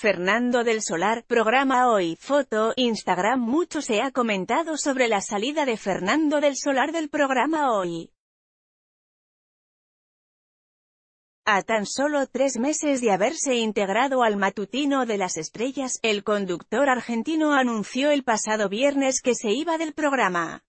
Fernando del Solar, programa hoy, foto, Instagram Mucho se ha comentado sobre la salida de Fernando del Solar del programa hoy. A tan solo tres meses de haberse integrado al matutino de las estrellas, el conductor argentino anunció el pasado viernes que se iba del programa.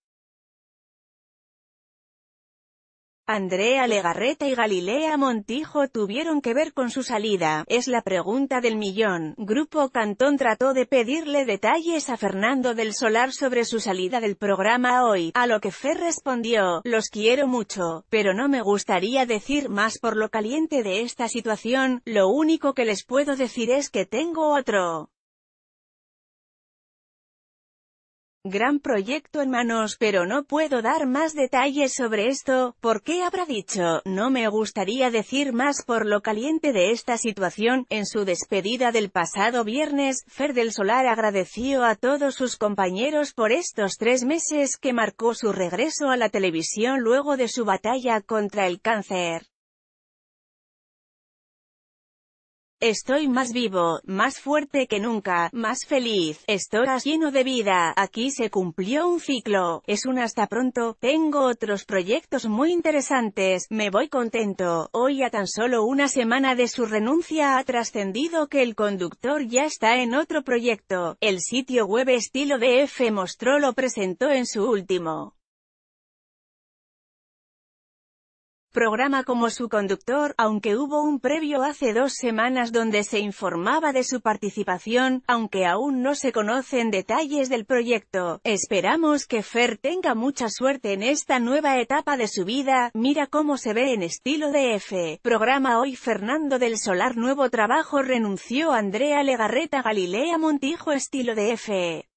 Andrea Legarreta y Galilea Montijo tuvieron que ver con su salida, es la pregunta del millón. Grupo Cantón trató de pedirle detalles a Fernando del Solar sobre su salida del programa hoy, a lo que Fer respondió, los quiero mucho, pero no me gustaría decir más por lo caliente de esta situación, lo único que les puedo decir es que tengo otro. Gran proyecto en manos, pero no puedo dar más detalles sobre esto, porque habrá dicho, no me gustaría decir más por lo caliente de esta situación. En su despedida del pasado viernes, Fer del Solar agradeció a todos sus compañeros por estos tres meses que marcó su regreso a la televisión luego de su batalla contra el cáncer. Estoy más vivo, más fuerte que nunca, más feliz, estoy lleno de vida, aquí se cumplió un ciclo, es un hasta pronto, tengo otros proyectos muy interesantes, me voy contento, hoy a tan solo una semana de su renuncia ha trascendido que el conductor ya está en otro proyecto, el sitio web estilo DF mostró lo presentó en su último. programa como su conductor, aunque hubo un previo hace dos semanas donde se informaba de su participación, aunque aún no se conocen detalles del proyecto. Esperamos que Fer tenga mucha suerte en esta nueva etapa de su vida, mira cómo se ve en estilo de F. Programa hoy Fernando del Solar Nuevo trabajo renunció Andrea Legarreta Galilea Montijo estilo de F.